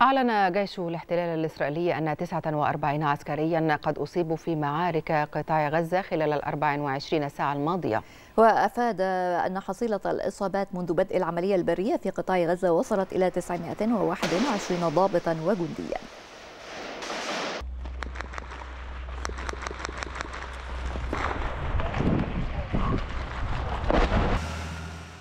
أعلن جيش الاحتلال الإسرائيلي أن 49 عسكريا قد أصيبوا في معارك قطاع غزة خلال ال 24 ساعة الماضية وأفاد أن حصيلة الإصابات منذ بدء العملية البرية في قطاع غزة وصلت إلى 921 ضابطا وجنديا